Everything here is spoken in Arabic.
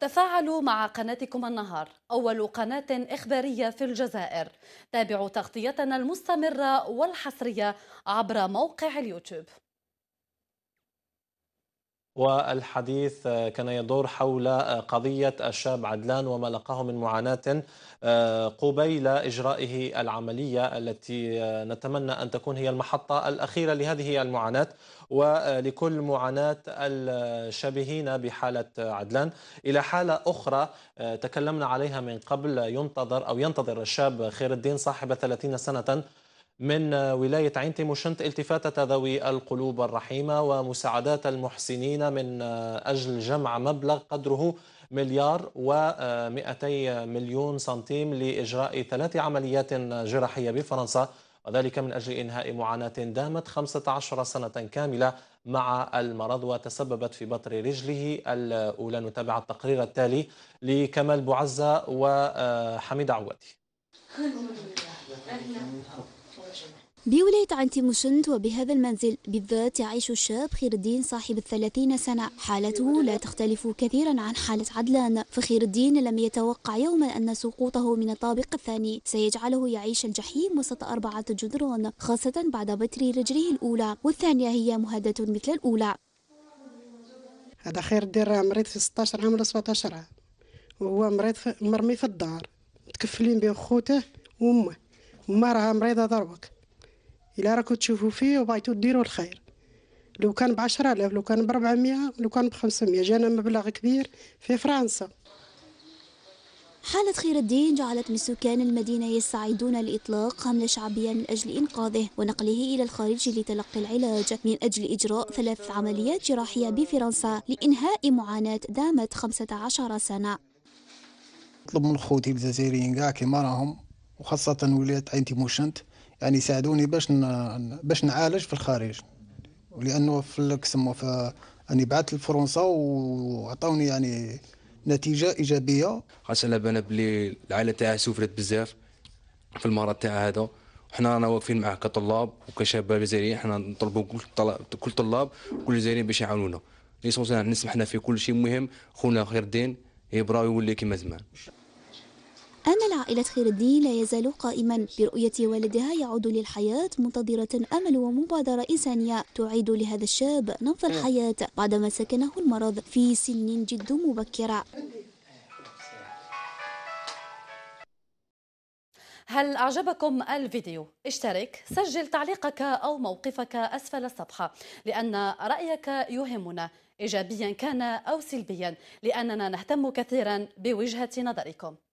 تفاعلوا مع قناتكم النهار أول قناة إخبارية في الجزائر تابعوا تغطيتنا المستمرة والحصرية عبر موقع اليوتيوب والحديث آه، كان يدور حول آه، قضية الشاب عدلان وما لقاه من معاناة آه، قبيل إجرائه العملية التي نتمنى أن تكون هي المحطة الأخيرة لهذه المعاناة ولكل معاناة الشبهين بحالة عدلان إلى حالة أخرى تكلمنا عليها من قبل ينتظر أو ينتظر الشاب خير الدين صاحب 30 سنة من ولاية عين تيموشنت التفاتة ذوي القلوب الرحيمة ومساعدات المحسنين من أجل جمع مبلغ قدره مليار و200 مليون سنتيم لإجراء ثلاث عمليات جراحية بفرنسا وذلك من أجل إنهاء معاناة دامت 15 سنة كاملة مع المرض وتسببت في بطر رجله الأولى نتابع التقرير التالي لكمال بوعزة وحميد عوادي بولاية عنتي مشند وبهذا المنزل بالذات يعيش الشاب خير الدين صاحب الثلاثين سنة حالته لا تختلف كثيرا عن حالة عدلان فخير الدين لم يتوقع يوما أن سقوطه من الطابق الثاني سيجعله يعيش الجحيم وسط أربعة جدران خاصة بعد بتر رجله الأولى والثانية هي مهدة مثل الأولى هذا خير الدين مريض في 16 عام ولا 17 عام وهو مريض مرمي في الدار متكفلين به خوته وامه وما راها مريضه ضربك إلا راكم تشوفوا فيه وبغيتوا ديروا الخير لو كان ب 10000 لو كان ب 400 لو كان ب 500 جانا مبلغ كبير في فرنسا حالة خير الدين جعلت من سكان المدينة يستعيدون لإطلاق حملة شعبية من أجل إنقاذه ونقله إلى الخارج لتلقي العلاج من أجل إجراء ثلاث عمليات جراحية بفرنسا لإنهاء معاناة دامت 15 سنة نطلب من خوتي الجزائريين كاع كيما راهم وخاصة ولاية عين تيموشنت يعني يساعدوني باش باش نعالج في الخارج ولانه في كسمو في يعني بعثت لفرنسا وعطاوني يعني نتيجه ايجابيه خاصه على بالنا بلي العائله تاعها سفرت بزاف في المرض تاع هذا وحنا رانا واقفين معاه كطلاب وكشباب جزائريين حنا نطلبوا كل طلاب كل طلاب كل جزائريين باش يعاونونا ليسونسيال نسمحنا في كل شيء مهم خونا خير الدين يبرا ويولي كيما زمان أمل عائلة خير الدين لا يزال قائما برؤية والدها يعود للحياة منتظرة أمل ومبادرة إنسانية تعيد لهذا الشاب نبض الحياة بعدما سكنه المرض في سن جد مبكرة هل أعجبكم الفيديو؟ اشترك، سجل تعليقك أو موقفك أسفل الصفحة لأن رأيك يهمنا إيجابيا كان أو سلبيا لأننا نهتم كثيرا بوجهة نظركم